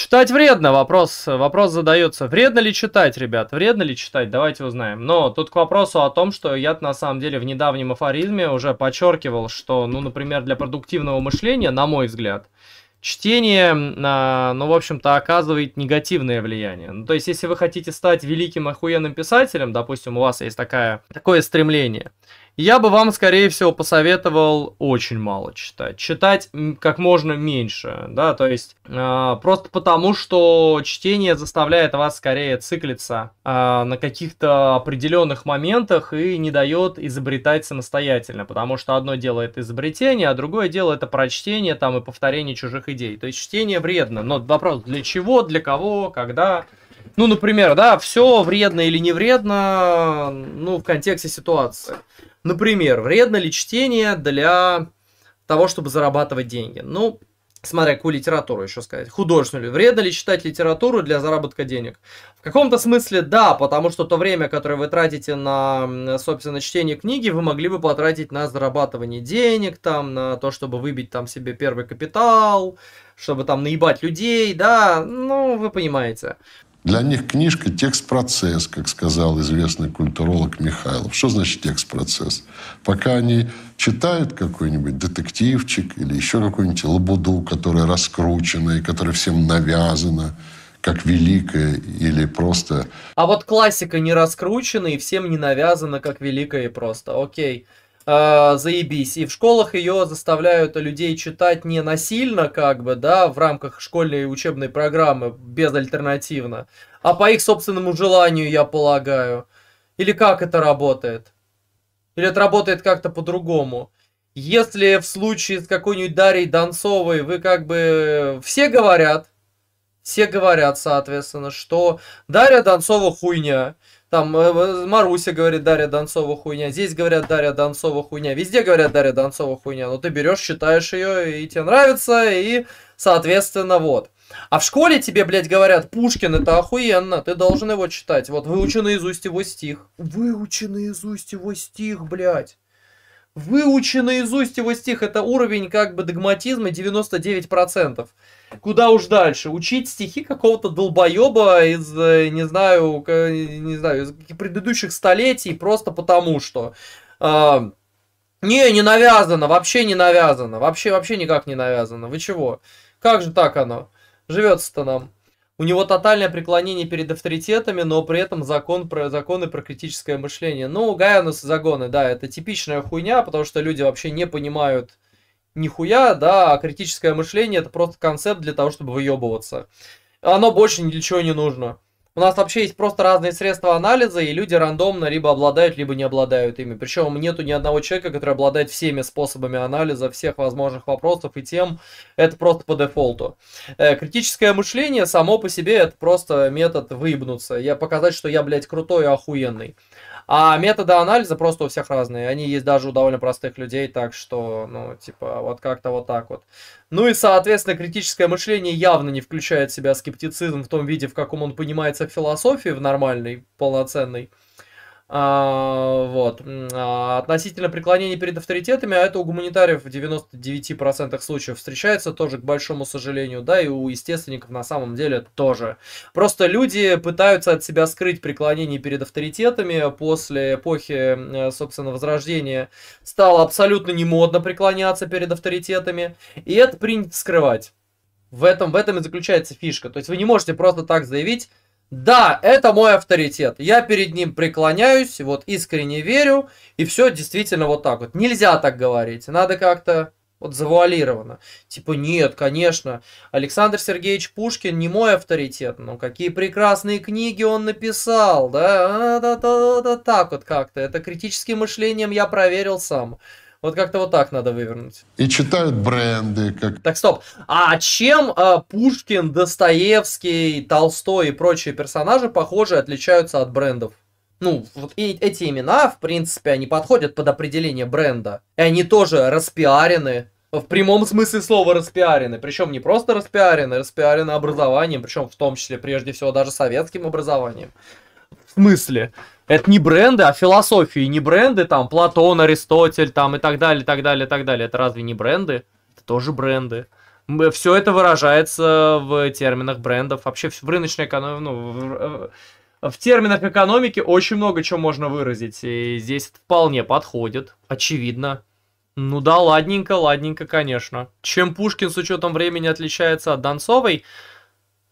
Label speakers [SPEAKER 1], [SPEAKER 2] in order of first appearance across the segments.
[SPEAKER 1] Читать вредно, вопрос, вопрос задается. Вредно ли читать, ребят? Вредно ли читать? Давайте узнаем. Но тут к вопросу о том, что я на самом деле в недавнем афоризме уже подчеркивал, что, ну, например, для продуктивного мышления, на мой взгляд, чтение, а, ну, в общем-то, оказывает негативное влияние. Ну, то есть, если вы хотите стать великим охуенным писателем, допустим, у вас есть такая, такое стремление, я бы вам, скорее всего, посоветовал очень мало читать. Читать как можно меньше, да, то есть э, просто потому, что чтение заставляет вас скорее циклиться э, на каких-то определенных моментах и не дает изобретать самостоятельно, потому что одно дело это изобретение, а другое дело это прочтение там и повторение чужих идей. То есть чтение вредно, но вопрос для чего, для кого, когда, ну, например, да, все вредно или не вредно, ну, в контексте ситуации. Например, вредно ли чтение для того, чтобы зарабатывать деньги? Ну, смотря какую литературу еще сказать, художественную, вредно ли читать литературу для заработка денег? В каком-то смысле да, потому что то время, которое вы тратите на, собственно, чтение книги, вы могли бы потратить на зарабатывание денег, там, на то, чтобы выбить там себе первый капитал, чтобы там наебать людей, да, ну, вы понимаете.
[SPEAKER 2] Для них книжка – текст-процесс, как сказал известный культуролог Михайлов. Что значит текст-процесс? Пока они читают какой-нибудь детективчик или еще какую-нибудь лабуду, которая раскручена и которая всем навязана, как великая или просто...
[SPEAKER 1] А вот классика не раскручена и всем не навязана, как великая и просто. Окей. Э, заебись. И в школах ее заставляют людей читать не насильно, как бы, да, в рамках школьной и учебной программы, безальтернативно, а по их собственному желанию, я полагаю. Или как это работает? Или это работает как-то по-другому? Если в случае с какой-нибудь Дарьей Донцовой вы как бы все говорят, все говорят, соответственно, что Дарья Донцова хуйня, там э, э, Маруся говорит Дарья Донцова хуйня, здесь говорят Дарья Донцова хуйня, везде говорят Дарья Донцова хуйня, но ну, ты берешь, читаешь ее, и тебе нравится, и, соответственно, вот. А в школе тебе, блядь, говорят, Пушкин это охуенно, ты должен его читать. Вот, выучи наизусть его стих. Выучи наизусть его стих, блядь. Выучи наизусть его стих, это уровень как бы догматизма 99% куда уж дальше. Учить стихи какого-то долбоеба из, э, не знаю, не знаю, из предыдущих столетий просто потому что. Э, не, не навязано, вообще не навязано, вообще, вообще никак не навязано. Вы чего? Как же так оно? Живется-то нам. У него тотальное преклонение перед авторитетами, но при этом закон про, законы про критическое мышление. Ну, Гайанус загоны, да, это типичная хуйня, потому что люди вообще не понимают, нихуя, да, а критическое мышление это просто концепт для того, чтобы выебываться. Оно больше ни для чего не нужно. У нас вообще есть просто разные средства анализа, и люди рандомно либо обладают, либо не обладают ими. Причем нету ни одного человека, который обладает всеми способами анализа всех возможных вопросов и тем. Это просто по дефолту. Э, критическое мышление само по себе это просто метод выебнуться. Я показать, что я, блядь, крутой и охуенный. А методы анализа просто у всех разные. Они есть даже у довольно простых людей, так что, ну, типа, вот как-то вот так вот. Ну и, соответственно, критическое мышление явно не включает в себя скептицизм в том виде, в каком он понимается в философии, в нормальной, полноценной. А, вот. А, относительно преклонения перед авторитетами, а это у гуманитариев в 99% случаев встречается тоже, к большому сожалению, да, и у естественников на самом деле тоже. Просто люди пытаются от себя скрыть преклонение перед авторитетами. После эпохи, э, собственно, Возрождения стало абсолютно немодно преклоняться перед авторитетами, и это принято скрывать. В этом, в этом и заключается фишка. То есть вы не можете просто так заявить, да, это мой авторитет, я перед ним преклоняюсь, вот искренне верю, и все действительно вот так вот. Нельзя так говорить, надо как-то вот завуалировано. Типа, нет, конечно, Александр Сергеевич Пушкин не мой авторитет, но какие прекрасные книги он написал, да, а, да, да, да, да так вот как-то. Это критическим мышлением я проверил сам. Вот как-то вот так надо вывернуть.
[SPEAKER 2] И читают бренды. Как...
[SPEAKER 1] Так, стоп. А чем э, Пушкин, Достоевский, Толстой и прочие персонажи, похоже, отличаются от брендов? ну, вот и, эти имена, в принципе, они подходят под определение бренда. И они тоже распиарены. В прямом смысле слова распиарены. Причем не просто распиарены, распиарены образованием, причем в том числе, прежде всего, даже советским образованием. В смысле? Это не бренды, а философии. Не бренды, там, Платон, Аристотель, там, и так далее, и так далее, и так далее. Это разве не бренды? Это тоже бренды. Все это выражается в терминах брендов. Вообще в рыночной экономике, ну, в, в терминах экономики очень много чего можно выразить. И здесь это вполне подходит, очевидно. Ну да, ладненько, ладненько, конечно. Чем Пушкин с учетом времени отличается от Донцовой?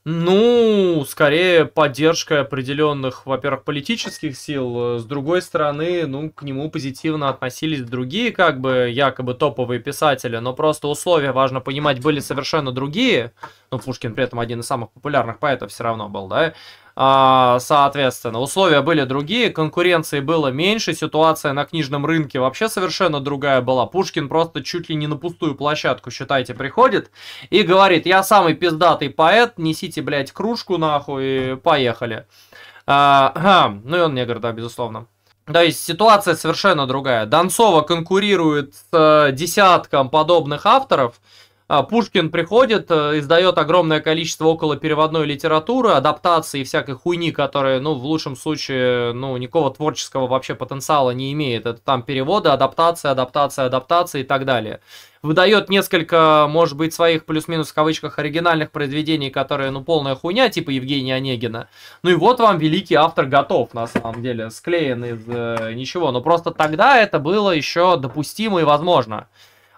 [SPEAKER 1] Ну, скорее поддержка определенных, во-первых, политических сил. Э, с другой стороны, ну, к нему позитивно относились другие, как бы, якобы топовые писатели. Но просто условия, важно понимать, были совершенно другие. Ну, Пушкин при этом один из самых популярных поэтов все равно был, да. А, соответственно. Условия были другие, конкуренции было меньше, ситуация на книжном рынке вообще совершенно другая была. Пушкин просто чуть ли не на пустую площадку, считайте, приходит и говорит, я самый пиздатый поэт, несите, блядь, кружку нахуй, поехали. А, хм, ну и он негр, да, безусловно. То есть ситуация совершенно другая. Донцова конкурирует с э, десятком подобных авторов, а, Пушкин приходит, э, издает огромное количество около переводной литературы, адаптации и всякой хуйни, которая, ну, в лучшем случае, ну, никакого творческого вообще потенциала не имеет. Это там переводы, адаптация, адаптация, адаптация и так далее. Выдает несколько, может быть, своих плюс-минус в кавычках оригинальных произведений, которые, ну, полная хуйня, типа Евгения Онегина. Ну и вот вам великий автор готов, на самом деле, склеен из э, ничего. Но просто тогда это было еще допустимо и возможно.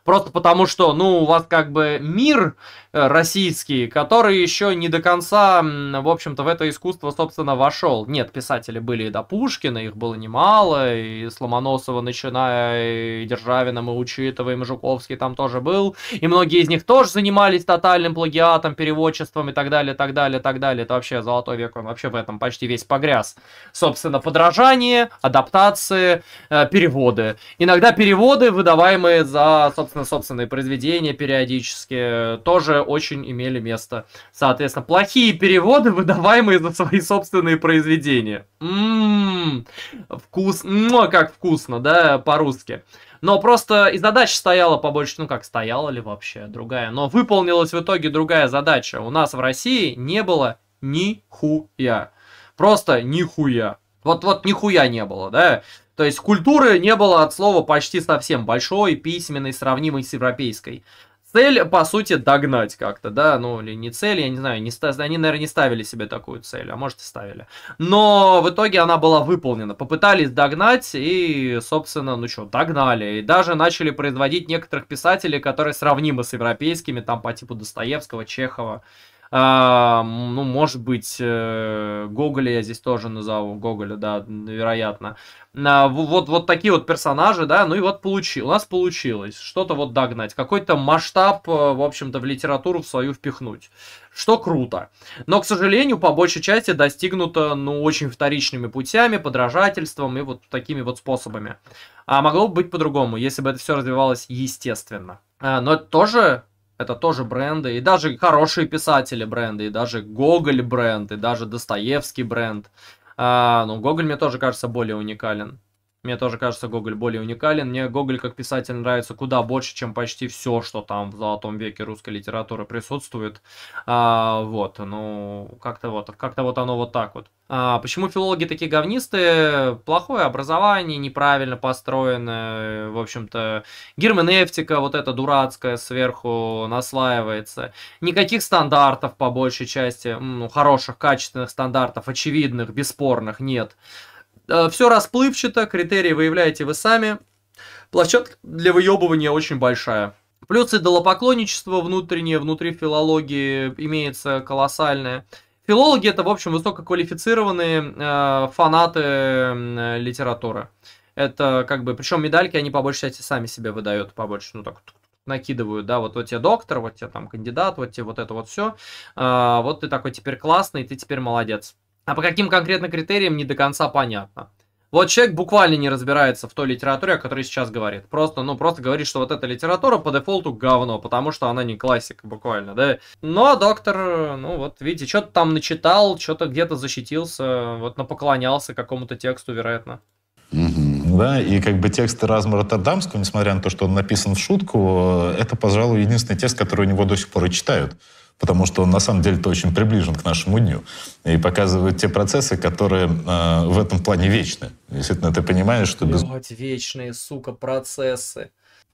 [SPEAKER 1] Просто потому что, ну, у вас как бы мир э, российский, который еще не до конца, в общем-то, в это искусство, собственно, вошел. Нет, писатели были и до Пушкина, их было немало, и с Ломоносова начиная, и Державина мы учитываем, и Жуковский там тоже был, и многие из них тоже занимались тотальным плагиатом, переводчеством и так далее, так далее, так далее. Это вообще золотой век, он вообще в этом почти весь погряз. Собственно, подражание, адаптации, э, переводы. Иногда переводы, выдаваемые за, собственно, Соответственно, собственные произведения периодически э, тоже очень имели место. Соответственно, плохие переводы, выдаваемые за свои собственные произведения. Ммм, вкус, ну как вкусно, да, по-русски. Но просто и задача стояла побольше, ну как стояла ли вообще другая, но выполнилась в итоге другая задача. У нас в России не было нихуя. Просто нихуя. Вот, вот нихуя не было, да? То есть культуры не было от слова почти совсем большой, письменной, сравнимой с европейской. Цель, по сути, догнать как-то, да, ну или не цель, я не знаю, не ста... они, наверное, не ставили себе такую цель, а может и ставили. Но в итоге она была выполнена. Попытались догнать и, собственно, ну что, догнали. И даже начали производить некоторых писателей, которые сравнимы с европейскими, там по типу Достоевского, Чехова. А, ну, может быть, э, Гоголя я здесь тоже назову, Гоголя, да, вероятно. А, вот, вот такие вот персонажи, да, ну и вот получил, у нас получилось что-то вот догнать, какой-то масштаб, э, в общем-то, в литературу в свою впихнуть, что круто. Но, к сожалению, по большей части достигнуто, ну, очень вторичными путями, подражательством и вот такими вот способами. А могло бы быть по-другому, если бы это все развивалось естественно. А, но это тоже это тоже бренды, и даже хорошие писатели бренды, и даже Гоголь бренд, и даже Достоевский бренд. А, ну, Гоголь, мне тоже кажется, более уникален. Мне тоже кажется, Гоголь более уникален. Мне Гоголь как писатель нравится куда больше, чем почти все, что там в золотом веке русской литературы присутствует. А, вот, ну, как-то вот, как-то вот оно вот так вот. А, почему филологи такие говнисты? Плохое образование, неправильно построено, в общем-то. Герменевтика вот эта дурацкая сверху наслаивается. Никаких стандартов по большей части, ну, хороших, качественных стандартов, очевидных, бесспорных нет. Э, все расплывчато, критерии выявляете вы сами. Площадка для выебывания очень большая. Плюс идолопоклонничество внутреннее, внутри филологии имеется колоссальное. Филологи это, в общем, высококвалифицированные э, фанаты э, литературы. Это как бы, причем медальки они по большей части сами себе выдают, по больше, ну так накидывают, да, вот, вот тебе доктор, вот тебе там кандидат, вот тебе вот это вот все, э, вот ты такой теперь классный, ты теперь молодец. А по каким конкретно критериям не до конца понятно. Вот человек буквально не разбирается в той литературе, о которой сейчас говорит. Просто, ну, просто говорит, что вот эта литература по дефолту говно, потому что она не классика буквально, да. Но доктор, ну, вот, видите, что-то там начитал, что-то где-то защитился, вот, напоклонялся какому-то тексту, вероятно.
[SPEAKER 3] Да, и как бы тексты Эразма Роттердамского, несмотря на то, что он написан в шутку, это, пожалуй, единственный текст, который у него до сих пор и читают потому что он на самом деле-то очень приближен к нашему дню и показывает те процессы, которые э, в этом плане вечны. Действительно, ты понимаешь, что... Без...
[SPEAKER 1] Вечные, сука, процессы.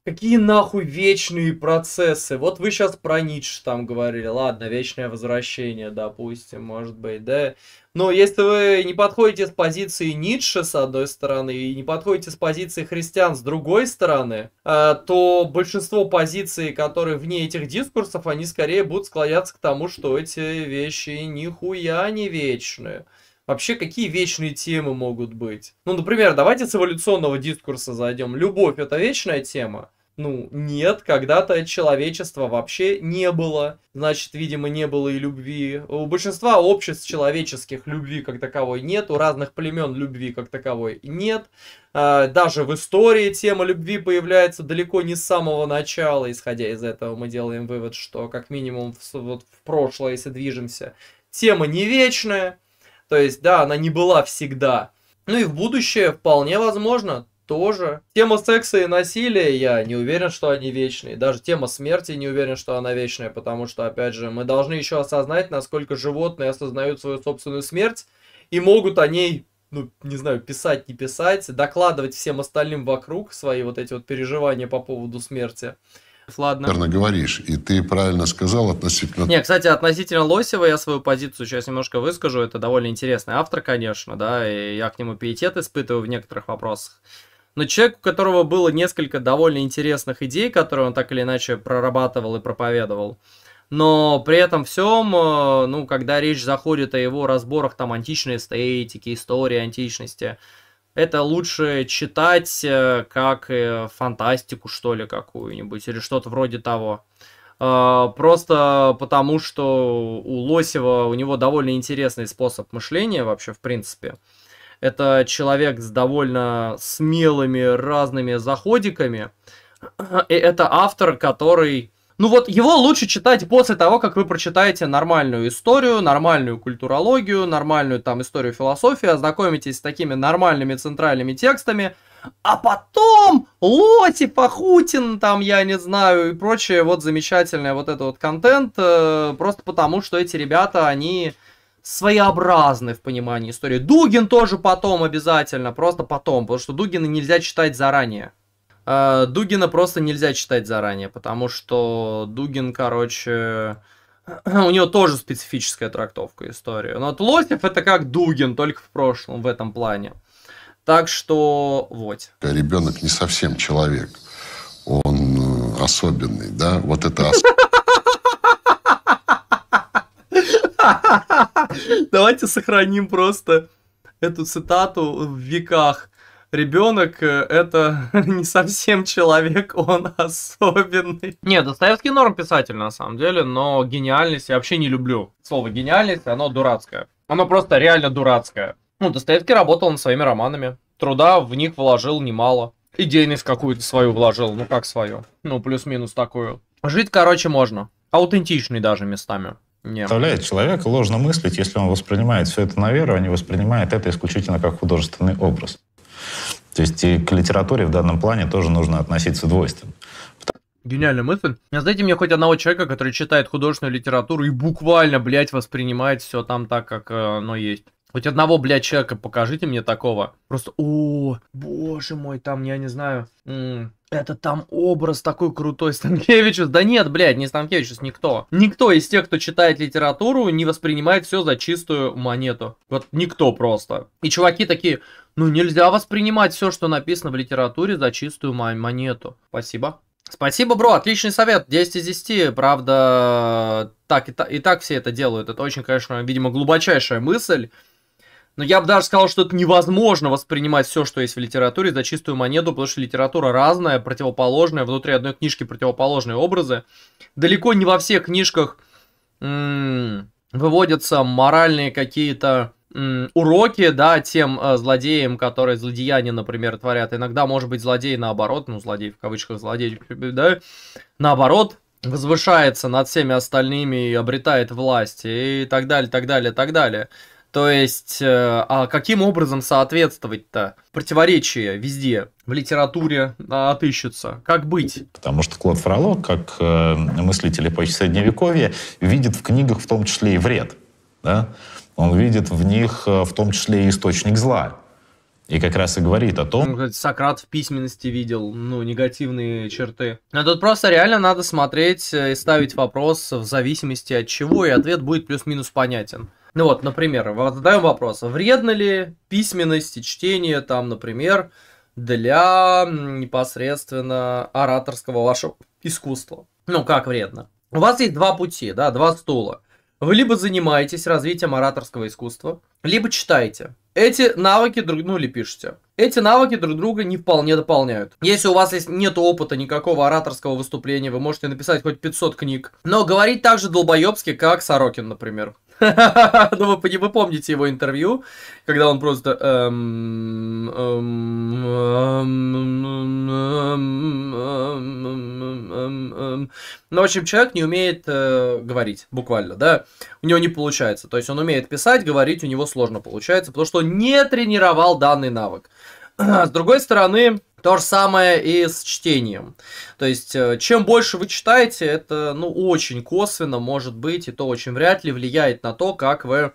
[SPEAKER 1] Какие нахуй вечные процессы? Вот вы сейчас про Ницше там говорили. Ладно, вечное возвращение, допустим, может быть, да? Но если вы не подходите с позиции Ницше, с одной стороны, и не подходите с позиции христиан, с другой стороны, э, то большинство позиций, которые вне этих дискурсов, они скорее будут склоняться к тому, что эти вещи нихуя не вечные. Вообще, какие вечные темы могут быть? Ну, например, давайте с эволюционного дискурса зайдем. Любовь – это вечная тема? Ну, нет, когда-то человечества вообще не было. Значит, видимо, не было и любви. У большинства обществ человеческих любви как таковой нет, у разных племен любви как таковой нет. А, даже в истории тема любви появляется далеко не с самого начала. Исходя из этого, мы делаем вывод, что как минимум вот в прошлое, если движемся, тема не вечная. То есть, да, она не была всегда. Ну и в будущее вполне возможно тоже. Тема секса и насилия, я не уверен, что они вечные. Даже тема смерти не уверен, что она вечная, потому что, опять же, мы должны еще осознать, насколько животные осознают свою собственную смерть и могут о ней, ну, не знаю, писать, не писать, докладывать всем остальным вокруг свои вот эти вот переживания по поводу смерти. Ладно. Верно
[SPEAKER 2] говоришь, и ты правильно сказал относительно...
[SPEAKER 1] Не, кстати, относительно Лосева я свою позицию сейчас немножко выскажу. Это довольно интересный автор, конечно, да, и я к нему пиетет испытываю в некоторых вопросах но человек, у которого было несколько довольно интересных идей, которые он так или иначе прорабатывал и проповедовал. Но при этом всем, э, ну, когда речь заходит о его разборах там античной эстетики, истории античности, это лучше читать э, как э, фантастику, что ли, какую-нибудь, или что-то вроде того. Просто потому, что у Лосева, у него довольно интересный способ мышления вообще, в принципе. Это человек с довольно смелыми разными заходиками. И это автор, который... Ну вот его лучше читать после того, как вы прочитаете нормальную историю, нормальную культурологию, нормальную там историю философии, ознакомитесь с такими нормальными центральными текстами, а потом Лоти, Пахутин, там, я не знаю, и прочее вот замечательное вот этот вот контент, э, просто потому, что эти ребята, они своеобразны в понимании истории. Дугин тоже потом обязательно, просто потом, потому что Дугина нельзя читать заранее. Э, Дугина просто нельзя читать заранее, потому что Дугин, короче, у него тоже специфическая трактовка истории. Но вот Лосев это как Дугин, только в прошлом, в этом плане. Так что вот.
[SPEAKER 2] Ребенок не совсем человек. Он э, особенный,
[SPEAKER 1] да? Вот это Давайте сохраним просто эту цитату в веках. Ребенок э, это не совсем человек, он особенный. Не, Достоевский норм писатель на самом деле, но гениальность я вообще не люблю. Слово гениальность, оно дурацкое. Оно просто реально дурацкое. Ну, Достоевский работал над своими романами. Труда в них вложил немало. Идейность какую-то свою вложил, ну как свою. Ну, плюс-минус такую. Жить, короче, можно. Аутентичный даже местами. Не. Представляет человек
[SPEAKER 3] ложно мыслить, если он воспринимает все это на веру, а не воспринимает это исключительно как художественный образ. То есть и к литературе в данном плане тоже нужно относиться двойственно.
[SPEAKER 1] Гениальная мысль. А знаете, мне хоть одного человека, который читает художественную литературу и буквально, блядь, воспринимает все там так, как э, оно есть. Хоть одного, блядь, человека покажите мне такого. Просто, о, боже мой, там, я не знаю, это там образ такой крутой Станкевичус. Да нет, блядь, не Станкевичус, никто. Никто из тех, кто читает литературу, не воспринимает все за чистую монету. Вот никто просто. И чуваки такие, ну нельзя воспринимать все, что написано в литературе за чистую монету. Спасибо. Спасибо, бро, отличный совет, 10 из 10, правда, так и, так и так все это делают, это очень, конечно, видимо, глубочайшая мысль, но ну, я бы даже сказал, что это невозможно воспринимать все, что есть в литературе, за чистую монету, потому что литература разная, противоположная, внутри одной книжки противоположные образы. Далеко не во всех книжках выводятся моральные какие-то уроки, да, тем э, злодеям, которые злодеяния, например, творят. Иногда, может быть, злодей наоборот, ну, злодей в кавычках, злодей, да, наоборот, возвышается над всеми остальными и обретает власть и так далее, так далее, так далее. То есть, э, а каким образом соответствовать-то? Противоречия везде в литературе а, отыщутся. Как быть?
[SPEAKER 3] Потому что Клод Фроло, как э, мыслитель эпохи Средневековья, видит в книгах в том числе и вред. Да? Он видит в них э, в том числе и источник зла. И как раз и
[SPEAKER 1] говорит о том... Сократ в письменности видел, ну, негативные черты. Но а тут просто реально надо смотреть и ставить вопрос в зависимости от чего, и ответ будет плюс-минус понятен. Ну вот, например, задаем вопрос, вредно ли письменность и чтение там, например, для непосредственно ораторского вашего искусства? Ну, как вредно? У вас есть два пути, да, два стула. Вы либо занимаетесь развитием ораторского искусства, либо читаете. Эти навыки друг, ну, или пишете эти навыки друг друга не вполне дополняют. Если у вас есть нет опыта никакого ораторского выступления, вы можете написать хоть 500 книг, но говорить так же долбоебски, как Сорокин, например. Ну, вы, вы помните его интервью, когда он просто... Эм, эм, эм, ну, в общем, человек не умеет э, говорить, буквально, да. У него не получается. То есть он умеет писать, говорить у него сложно получается, потому что он не тренировал данный навык. С другой стороны, то же самое и с чтением. То есть, э, чем больше вы читаете, это, ну, очень косвенно может быть, и то очень вряд ли влияет на то, как вы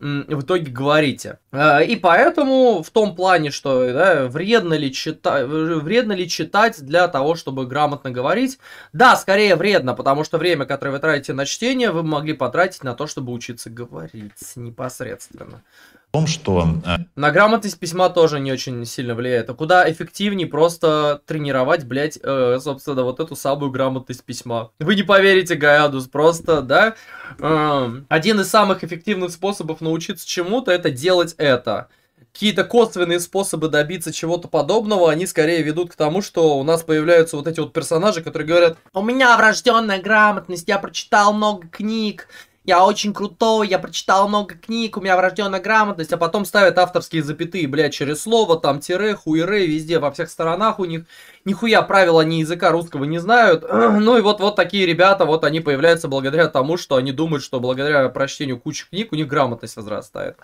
[SPEAKER 1] в итоге говорите. Э, и поэтому в том плане, что да, вредно, ли чита... Э, вредно ли читать для того, чтобы грамотно говорить, да, скорее вредно, потому что время, которое вы тратите на чтение, вы могли потратить на то, чтобы учиться говорить непосредственно
[SPEAKER 3] в том, что... Э,
[SPEAKER 1] На грамотность письма тоже не очень сильно влияет. А куда эффективнее просто тренировать, блядь, э, собственно, вот эту самую грамотность письма. Вы не поверите, Гаядус, просто, да? Э, один из самых эффективных способов научиться чему-то, это делать это какие-то косвенные способы добиться чего-то подобного, они скорее ведут к тому, что у нас появляются вот эти вот персонажи, которые говорят, у меня врожденная грамотность, я прочитал много книг, я очень крутой, я прочитал много книг, у меня врожденная грамотность, а потом ставят авторские запятые, блядь, через слово, там, тире, хуере, везде, во всех сторонах у них. Нихуя правила ни языка русского не знают. Ну и вот, вот такие ребята, вот они появляются благодаря тому, что они думают, что благодаря прочтению кучи книг у них грамотность возрастает.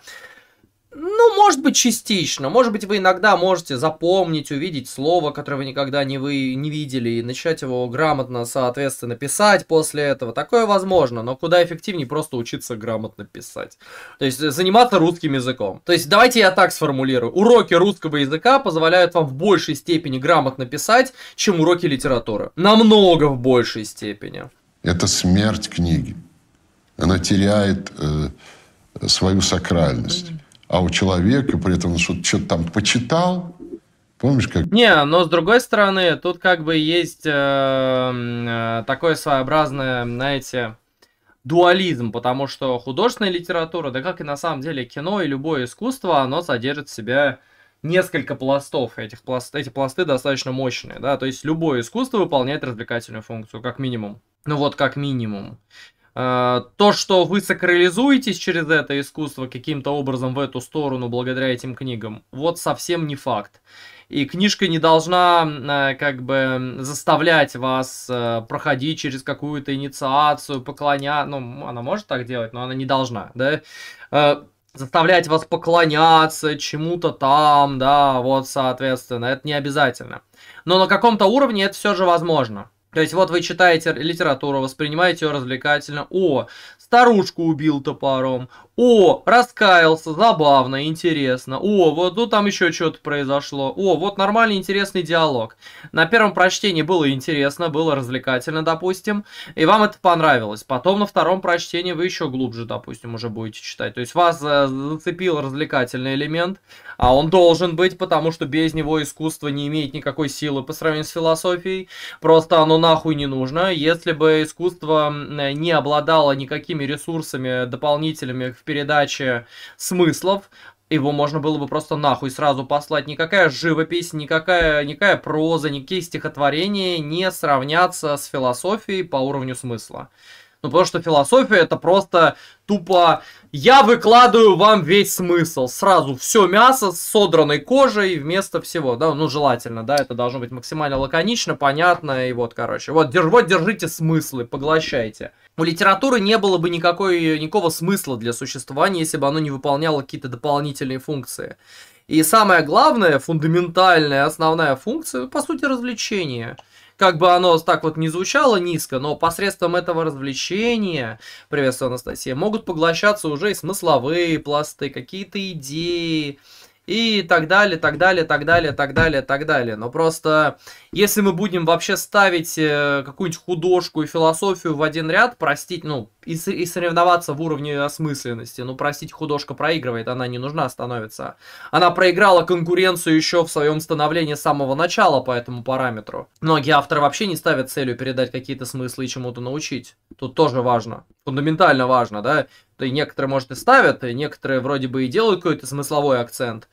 [SPEAKER 1] Ну, может быть, частично. Может быть, вы иногда можете запомнить, увидеть слово, которое вы никогда не, вы, не видели, и начать его грамотно, соответственно, писать после этого. Такое возможно, но куда эффективнее просто учиться грамотно писать. То есть э, заниматься русским языком. То есть давайте я так сформулирую. Уроки русского языка позволяют вам в большей степени грамотно писать, чем уроки литературы. Намного в большей степени.
[SPEAKER 2] Это смерть книги. Она теряет э, свою сакральность а у человека при этом что-то там почитал.
[SPEAKER 1] Помнишь, как? Не, но с другой стороны, тут как бы есть э, э, такое своеобразное, знаете, дуализм, потому что художественная литература, да как и на самом деле кино и любое искусство, оно содержит в себе несколько пластов. Этих пласт, эти пласты достаточно мощные, да, то есть любое искусство выполняет развлекательную функцию, как минимум. Ну вот, как минимум. Э, то, что вы сакрализуетесь через это искусство каким-то образом в эту сторону благодаря этим книгам, вот совсем не факт. И книжка не должна э, как бы заставлять вас э, проходить через какую-то инициацию, поклоня... Ну, она может так делать, но она не должна, да? заставлять вас поклоняться чему-то там, да, вот, соответственно, это не обязательно. Но на каком-то уровне это все же возможно. То есть вот вы читаете литературу, воспринимаете ее развлекательно. О, старушку убил топором. О, раскаялся, забавно, интересно. О, вот ну, там еще что-то произошло. О, вот нормальный интересный диалог. На первом прочтении было интересно, было развлекательно, допустим, и вам это понравилось. Потом на втором прочтении вы еще глубже, допустим, уже будете читать. То есть вас э, зацепил развлекательный элемент, а он должен быть, потому что без него искусство не имеет никакой силы по сравнению с философией. Просто оно нахуй не нужно. Если бы искусство не обладало никакими ресурсами, дополнительными. к передаче смыслов, его можно было бы просто нахуй сразу послать. Никакая живопись, никакая, никакая проза, никакие стихотворения не сравнятся с философией по уровню смысла. Ну, потому что философия это просто тупо я выкладываю вам весь смысл. Сразу все мясо с содранной кожей вместо всего. Да, ну, желательно, да, это должно быть максимально лаконично, понятно. И вот, короче, вот, держ, вот держите смыслы, поглощайте у литературы не было бы никакой, никакого смысла для существования, если бы оно не выполняло какие-то дополнительные функции. И самая главная, фундаментальная, основная функция, по сути, развлечение. Как бы оно так вот не звучало низко, но посредством этого развлечения, приветствую Анастасия, могут поглощаться уже и смысловые пласты, какие-то идеи, и так далее, так далее, так далее, так далее, так далее. Но просто, если мы будем вообще ставить э, какую-нибудь художку и философию в один ряд, простить, ну, и, и соревноваться в уровне осмысленности, ну, простить, художка проигрывает, она не нужна становится. Она проиграла конкуренцию еще в своем становлении с самого начала по этому параметру. Многие авторы вообще не ставят целью передать какие-то смыслы и чему-то научить. Тут тоже важно, фундаментально важно, да, и некоторые, может, и ставят, и некоторые вроде бы и делают какой-то смысловой акцент,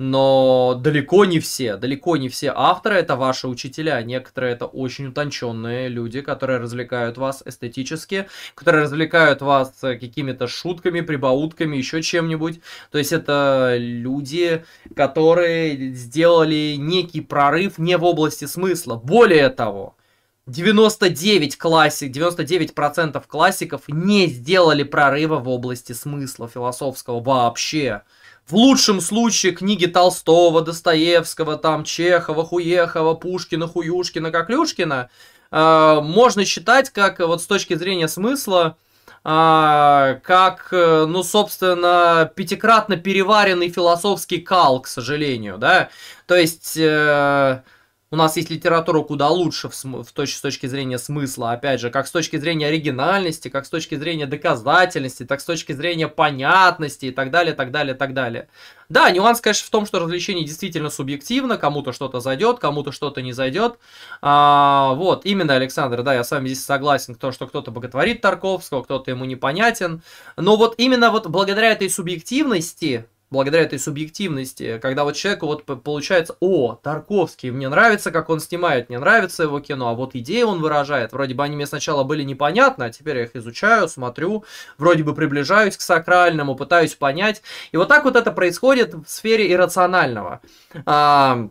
[SPEAKER 1] но далеко не все, далеко не все авторы это ваши учителя. Некоторые это очень утонченные люди, которые развлекают вас эстетически, которые развлекают вас э, какими-то шутками, прибаутками, еще чем-нибудь. То есть это люди, которые сделали некий прорыв не в области смысла. Более того, 99 классик, 99% классиков не сделали прорыва в области смысла философского вообще. В лучшем случае книги Толстого, Достоевского, там Чехова, Хуехова, Пушкина, Хуюшкина, Коклюшкина э, можно считать как вот с точки зрения смысла а, как, ну, собственно, пятикратно переваренный философский кал, к сожалению, да. То есть, э, у нас есть литература куда лучше в, в точ, с точки зрения смысла, опять же, как с точки зрения оригинальности, как с точки зрения доказательности, так с точки зрения понятности и так далее, так далее, так далее. Да, нюанс, конечно, в том, что развлечение действительно субъективно, кому-то что-то зайдет, кому-то что-то не зайдет. А, вот, именно, Александр, да, я с вами здесь согласен, то, что кто-то боготворит Тарковского, кто-то ему непонятен. Но вот именно вот благодаря этой субъективности благодаря этой субъективности, когда вот человеку вот получается, о, Тарковский, мне нравится, как он снимает, мне нравится его кино, а вот идеи он выражает, вроде бы они мне сначала были непонятны, а теперь я их изучаю, смотрю, вроде бы приближаюсь к сакральному, пытаюсь понять, и вот так вот это происходит в сфере иррационального. А,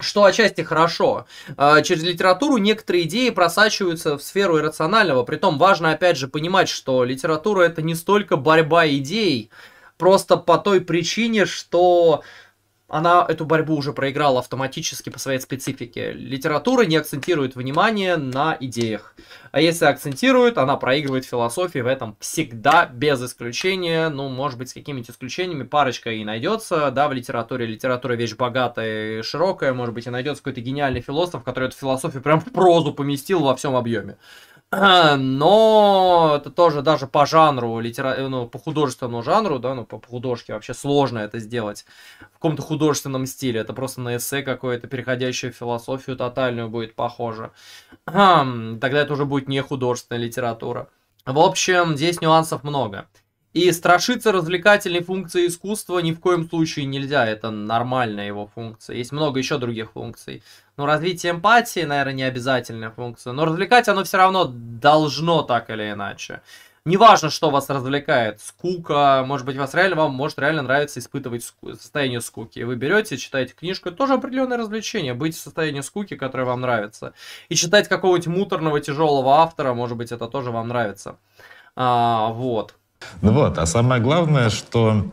[SPEAKER 1] что отчасти хорошо. А, через литературу некоторые идеи просачиваются в сферу иррационального. Притом важно, опять же, понимать, что литература это не столько борьба идей, Просто по той причине, что она эту борьбу уже проиграла автоматически по своей специфике. Литература не акцентирует внимание на идеях. А если акцентирует, она проигрывает философии в этом всегда, без исключения. Ну, может быть, с какими-то исключениями парочка и найдется, да, в литературе. Литература вещь богатая и широкая, может быть, и найдется какой-то гениальный философ, который эту философию прям в прозу поместил во всем объеме. Но это тоже даже по жанру, литера... ну, по художественному жанру, да, ну, по, по художке вообще сложно это сделать в каком-то художественном стиле. Это просто на эссе какое-то, переходящее в философию тотальную будет похоже. Тогда это уже будет не художественная литература. В общем, здесь нюансов много. И страшиться развлекательной функции искусства ни в коем случае нельзя. Это нормальная его функция. Есть много еще других функций. Но развитие эмпатии, наверное, не обязательная функция. Но развлекать оно все равно должно так или иначе. Неважно, что вас развлекает. Скука, может быть, вас реально, вам может реально нравится испытывать ску состояние скуки. Вы берете, читаете книжку, это тоже определенное развлечение. Быть в состоянии скуки, которое вам нравится. И читать какого-нибудь муторного, тяжелого автора, может быть, это тоже вам нравится. А, вот.
[SPEAKER 3] Ну вот, а самое главное, что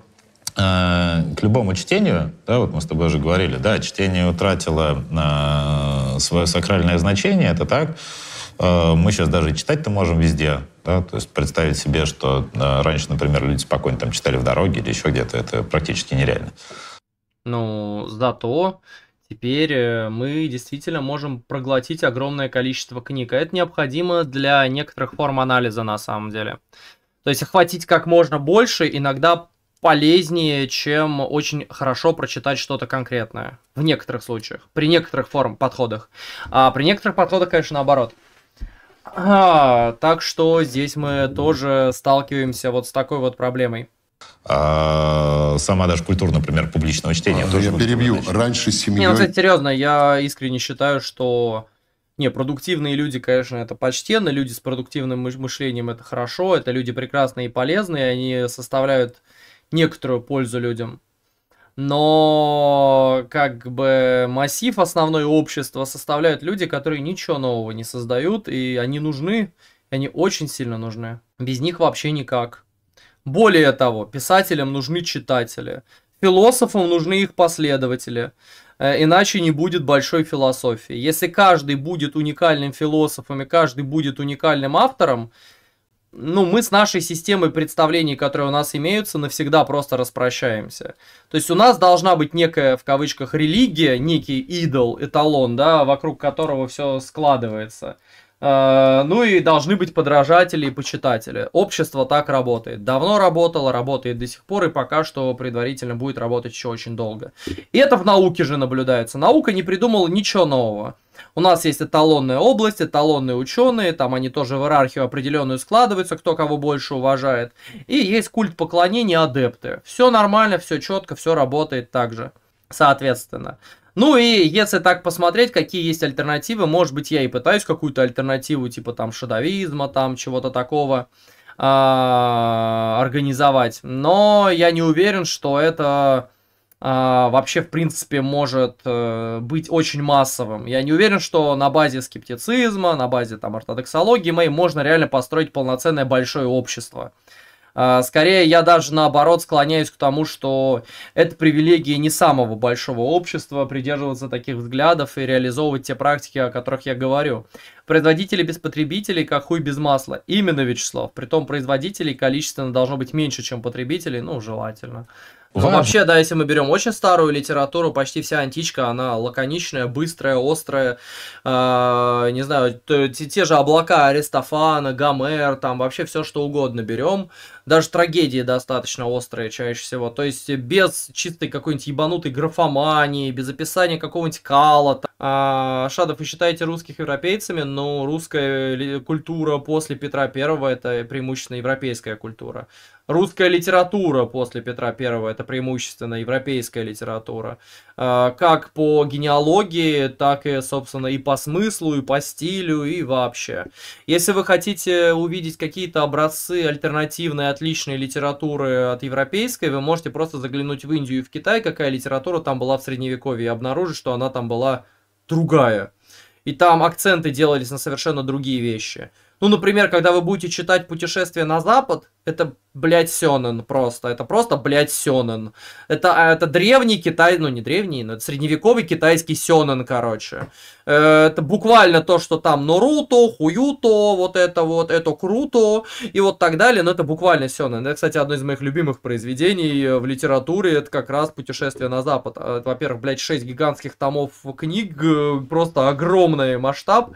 [SPEAKER 3] э, к любому чтению, да, вот мы с тобой уже говорили, да, чтение утратило э, свое сакральное значение, это так. Э, мы сейчас даже читать-то можем везде, да, то есть представить себе, что э, раньше, например, люди спокойно там читали в дороге или еще где-то, это практически нереально.
[SPEAKER 1] Ну, зато теперь э, мы действительно можем проглотить огромное количество книг, а это необходимо для некоторых форм анализа на самом деле. То есть охватить как можно больше иногда полезнее, чем очень хорошо прочитать что-то конкретное. В некоторых случаях, при некоторых форм подходах. А при некоторых подходах, конечно, наоборот. А, так что здесь мы тоже сталкиваемся вот с такой вот проблемой.
[SPEAKER 3] А, сама даже культура, например, публичного чтения. А, тоже я перебью. Раньше семьей... Не, ну, кстати,
[SPEAKER 1] серьезно, я искренне считаю, что не, продуктивные люди, конечно, это почтенно, люди с продуктивным мышлением это хорошо, это люди прекрасные и полезные, они составляют некоторую пользу людям. Но как бы массив основное общества составляют люди, которые ничего нового не создают, и они нужны, и они очень сильно нужны. Без них вообще никак. Более того, писателям нужны читатели, философам нужны их последователи, Э, иначе не будет большой философии. Если каждый будет уникальным философом и каждый будет уникальным автором, ну, мы с нашей системой представлений, которые у нас имеются, навсегда просто распрощаемся. То есть у нас должна быть некая, в кавычках, религия, некий идол, эталон, да, вокруг которого все складывается. Э, ну и должны быть подражатели и почитатели. Общество так работает. Давно работало, работает до сих пор и пока что предварительно будет работать еще очень долго. И это в науке же наблюдается. Наука не придумала ничего нового. У нас есть эталонная область, эталонные ученые, там они тоже в иерархию определенную складываются, кто кого больше уважает. И есть культ поклонения адепты. Все нормально, все четко, все работает так же. Соответственно. Ну и если так посмотреть, какие есть альтернативы, может быть, я и пытаюсь какую-то альтернативу, типа там шадовизма, там чего-то такого а, организовать. Но я не уверен, что это а, вообще, в принципе, может э, быть очень массовым. Я не уверен, что на базе скептицизма, на базе там ортодоксологии моей можно реально построить полноценное большое общество. А, скорее, я даже наоборот склоняюсь к тому, что это привилегии не самого большого общества придерживаться таких взглядов и реализовывать те практики, о которых я говорю. Производители без потребителей, как хуй без масла. Именно, Вячеслав. Притом производителей количественно должно быть меньше, чем потребителей, ну, желательно. Ну, вообще, да, если мы берем очень старую литературу, почти вся античка, она лаконичная, быстрая, острая. Э, не знаю, те, те же облака Аристофана, Гомер, там вообще все что угодно берем даже трагедии достаточно острые чаще всего. То есть без чистой какой-нибудь ебанутой графомании, без описания какого-нибудь кала. А, Шадов, вы считаете русских европейцами, но ну, русская культура после Петра Первого это преимущественно европейская культура. Русская литература после Петра Первого это преимущественно европейская литература. А, как по генеалогии, так и, собственно, и по смыслу, и по стилю, и вообще. Если вы хотите увидеть какие-то образцы альтернативной отличной литературы от европейской, вы можете просто заглянуть в Индию и в Китай, какая литература там была в Средневековье, и обнаружить, что она там была другая. И там акценты делались на совершенно другие вещи. Ну, например, когда вы будете читать «Путешествие на Запад», это, блядь, Сёнэн просто. Это просто, блядь, Сёнэн. Это, а, это древний китай, ну не древний, но это средневековый китайский Сёнэн, короче. Э, это буквально то, что там Наруто, Хуюто, вот это вот, это круто и вот так далее. Но это буквально Сёнэн. Это, кстати, одно из моих любимых произведений в литературе. Это как раз «Путешествие на Запад». А, во-первых, блядь, шесть гигантских томов книг, э, просто огромный масштаб.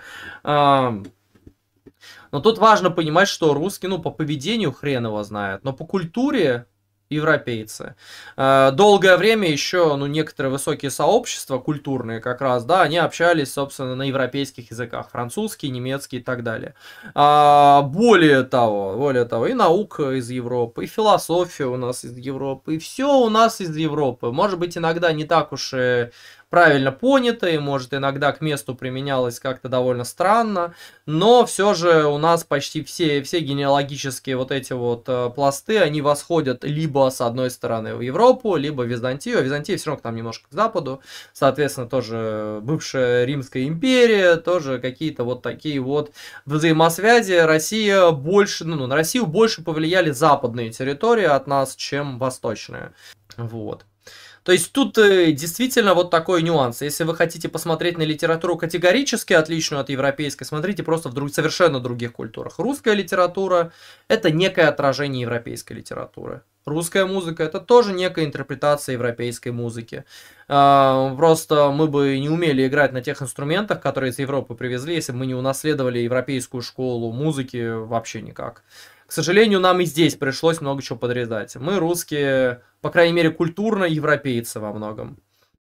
[SPEAKER 1] Но тут важно понимать, что русские, ну, по поведению хрен его знает, но по культуре европейцы. Э, долгое время еще, ну, некоторые высокие сообщества культурные как раз, да, они общались, собственно, на европейских языках, французский, немецкий и так далее. А, более того, более того, и наука из Европы, и философия у нас из Европы, и все у нас из Европы. Может быть, иногда не так уж и правильно понято, и, может, иногда к месту применялось как-то довольно странно, но все же у нас почти все, все генеалогические вот эти вот э, пласты, они восходят либо с одной стороны в Европу, либо в Византию, а Византия все равно к нам немножко к западу, соответственно, тоже бывшая Римская империя, тоже какие-то вот такие вот взаимосвязи. Россия больше, ну, ну на Россию больше повлияли западные территории от нас, чем восточные. Вот. То есть тут э, действительно вот такой нюанс. Если вы хотите посмотреть на литературу категорически отличную от европейской, смотрите просто в друг, совершенно других культурах. Русская литература – это некое отражение европейской литературы. Русская музыка – это тоже некая интерпретация европейской музыки. А, просто мы бы не умели играть на тех инструментах, которые из Европы привезли, если бы мы не унаследовали европейскую школу музыки вообще никак. К сожалению, нам и здесь пришлось много чего подрезать. Мы русские, по крайней мере, культурно европейцы во многом.